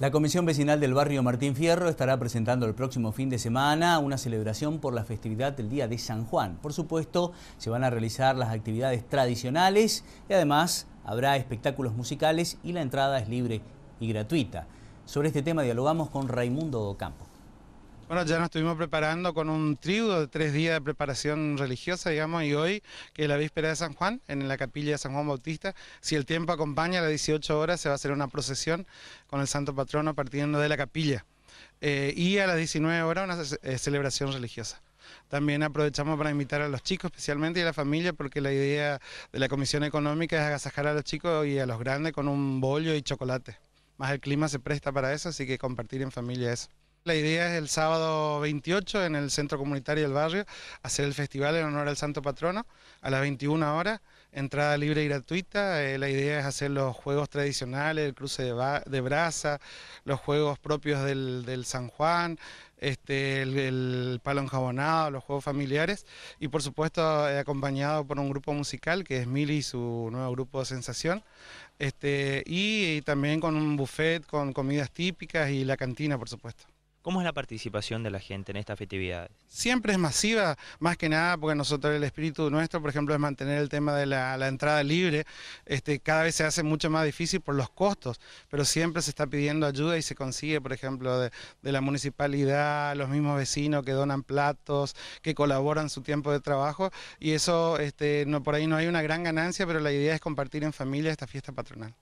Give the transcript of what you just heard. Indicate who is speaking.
Speaker 1: La Comisión Vecinal del Barrio Martín Fierro estará presentando el próximo fin de semana una celebración por la festividad del Día de San Juan. Por supuesto, se van a realizar las actividades tradicionales y además habrá espectáculos musicales y la entrada es libre y gratuita. Sobre este
Speaker 2: tema dialogamos con Raimundo Ocampo. Bueno, ya nos estuvimos preparando con un tributo de tres días de preparación religiosa, digamos, y hoy, que es la víspera de San Juan, en la capilla de San Juan Bautista, si el tiempo acompaña, a las 18 horas se va a hacer una procesión con el Santo Patrono partiendo de la capilla. Eh, y a las 19 horas una eh, celebración religiosa. También aprovechamos para invitar a los chicos especialmente y a la familia porque la idea de la Comisión Económica es agasajar a los chicos y a los grandes con un bollo y chocolate. Más el clima se presta para eso, así que compartir en familia eso. La idea es el sábado 28 en el Centro Comunitario del Barrio hacer el festival en honor al Santo Patrono a las 21 horas, entrada libre y gratuita. Eh, la idea es hacer los juegos tradicionales, el cruce de, de brasa, los juegos propios del, San Juan, este, el, palo enjabonado, los juegos familiares y por supuesto eh, acompañado por un grupo musical que es Mili y su nuevo grupo Sensación este, y también con un buffet con comidas típicas y la cantina por supuesto.
Speaker 3: ¿Cómo es la participación de la gente en esta festividad?
Speaker 2: Siempre es masiva, más que nada porque nosotros el espíritu nuestro, por ejemplo, es mantener el tema de la, entrada libre. Este, cada vez se hace mucho más difícil por los costos, pero siempre se está pidiendo ayuda y se consigue, por ejemplo, de, la municipalidad, los mismos vecinos que donan platos, que colaboran su tiempo de trabajo y eso este, no, por ahí no hay una gran ganancia, pero la idea es compartir en familia esta fiesta patronal.